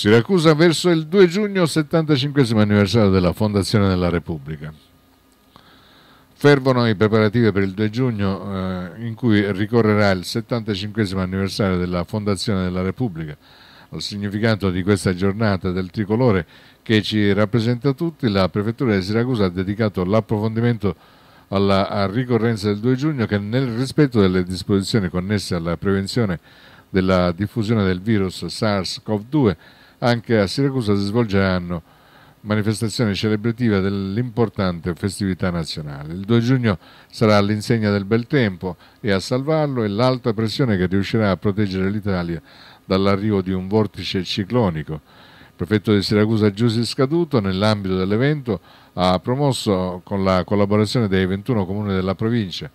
Siracusa verso il 2 giugno 75 anniversario della Fondazione della Repubblica. Fervono i preparativi per il 2 giugno eh, in cui ricorrerà il 75 anniversario della Fondazione della Repubblica. Al significato di questa giornata del tricolore che ci rappresenta tutti, la Prefettura di Siracusa ha dedicato l'approfondimento alla ricorrenza del 2 giugno che nel rispetto delle disposizioni connesse alla prevenzione della diffusione del virus SARS-CoV-2 anche a Siracusa si svolgeranno manifestazioni celebrative dell'importante festività nazionale. Il 2 giugno sarà all'insegna del bel tempo e a salvarlo è l'alta pressione che riuscirà a proteggere l'Italia dall'arrivo di un vortice ciclonico. Il prefetto di Siracusa Giuseppe Scaduto, nell'ambito dell'evento, ha promosso con la collaborazione dei 21 comuni della provincia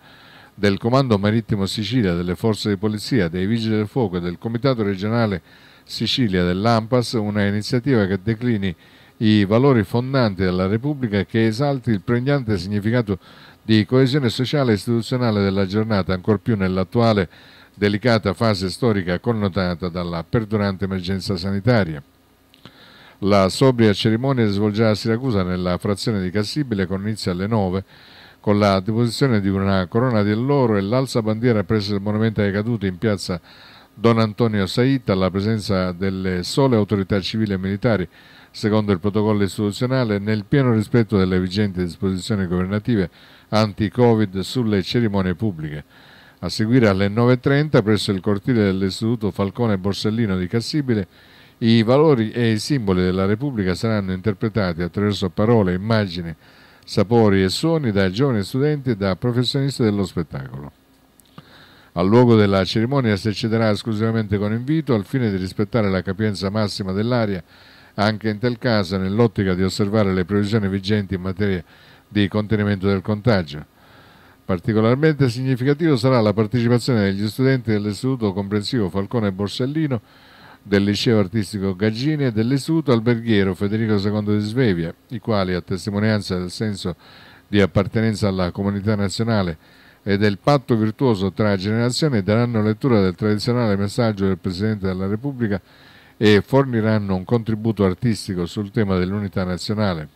del Comando Marittimo Sicilia, delle Forze di Polizia, dei Vigili del Fuoco e del Comitato regionale Sicilia dell'AMPAS, una iniziativa che declini i valori fondanti della Repubblica e che esalti il pregnante significato di coesione sociale e istituzionale della giornata, ancor più nell'attuale delicata fase storica connotata dalla perdurante emergenza sanitaria. La sobria cerimonia si svolgerà a Siracusa nella frazione di Cassibile con inizio alle 9 con la deposizione di una corona di loro e l'alza bandiera presso il monumento ai caduti in piazza Don Antonio Saita alla presenza delle sole autorità civili e militari secondo il protocollo istituzionale nel pieno rispetto delle vigenti disposizioni governative anti-Covid sulle cerimonie pubbliche. A seguire alle 9.30 presso il cortile dell'Istituto Falcone Borsellino di Cassibile i valori e i simboli della Repubblica saranno interpretati attraverso parole, immagini, sapori e suoni da giovani studenti e da professionisti dello spettacolo. Al luogo della cerimonia si accederà esclusivamente con invito al fine di rispettare la capienza massima dell'area, anche in tal caso nell'ottica di osservare le previsioni vigenti in materia di contenimento del contagio. Particolarmente significativo sarà la partecipazione degli studenti dell'Istituto Comprensivo Falcone Borsellino, del Liceo Artistico Gaggini e dell'Istituto Alberghiero Federico II di Svevia, i quali, a testimonianza del senso di appartenenza alla comunità nazionale, e del patto virtuoso tra generazioni daranno lettura del tradizionale messaggio del Presidente della Repubblica e forniranno un contributo artistico sul tema dell'unità nazionale.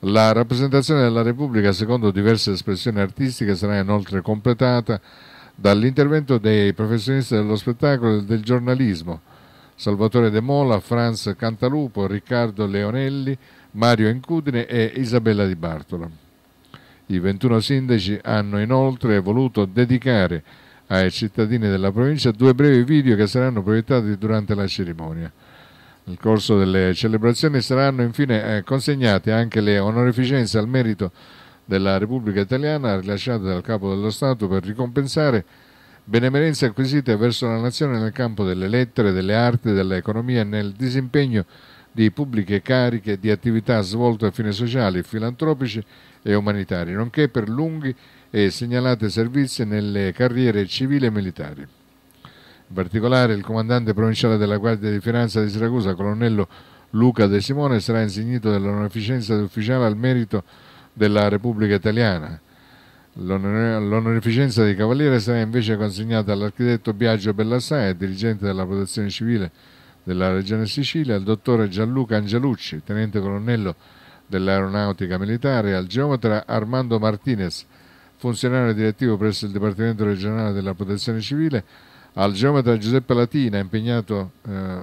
La rappresentazione della Repubblica, secondo diverse espressioni artistiche, sarà inoltre completata dall'intervento dei professionisti dello spettacolo e del giornalismo, Salvatore De Mola, Franz Cantalupo, Riccardo Leonelli, Mario Incudine e Isabella Di Bartolo. I 21 sindaci hanno inoltre voluto dedicare ai cittadini della provincia due brevi video che saranno proiettati durante la cerimonia. Nel corso delle celebrazioni saranno infine eh, consegnate anche le onorificenze al merito della Repubblica Italiana rilasciate dal Capo dello Stato per ricompensare benemerenze acquisite verso la nazione nel campo delle lettere, delle arti, dell'economia e nel disimpegno di pubbliche cariche, di attività svolte a fini sociali, filantropici e umanitari, nonché per lunghi e segnalati servizi nelle carriere civili e militari. In particolare il comandante provinciale della Guardia di Finanza di Siracusa, colonnello Luca De Simone, sarà insignito dell'onorificenza di ufficiale al merito della Repubblica Italiana. L'onorificenza di Cavaliere sarà invece consegnata all'architetto Biagio Bellassai, dirigente della Protezione Civile della Regione Sicilia, al dottore Gianluca Angelucci, tenente colonnello dell'Aeronautica Militare, al geometra Armando Martinez, funzionario direttivo presso il Dipartimento regionale della Protezione Civile, al geometra Giuseppe Latina, impegnato eh,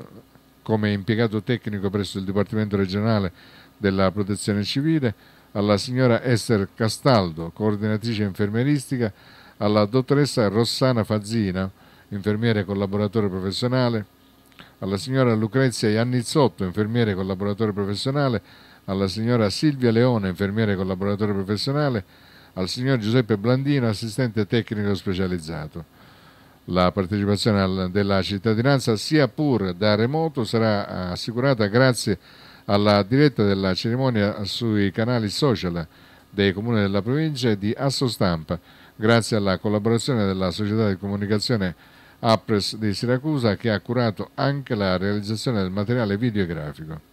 come impiegato tecnico presso il Dipartimento regionale della Protezione Civile, alla signora Esther Castaldo, coordinatrice infermieristica, alla dottoressa Rossana Fazzina, infermiere collaboratore professionale, alla signora Lucrezia Iannizzotto, infermiere collaboratore professionale, alla signora Silvia Leone, infermiere collaboratore professionale, al signor Giuseppe Blandino, assistente tecnico specializzato. La partecipazione della cittadinanza, sia pur da remoto, sarà eh, assicurata grazie alla diretta della cerimonia sui canali social dei comuni della provincia e di Assostampa, grazie alla collaborazione della società di comunicazione Apres di Siracusa che ha curato anche la realizzazione del materiale videografico.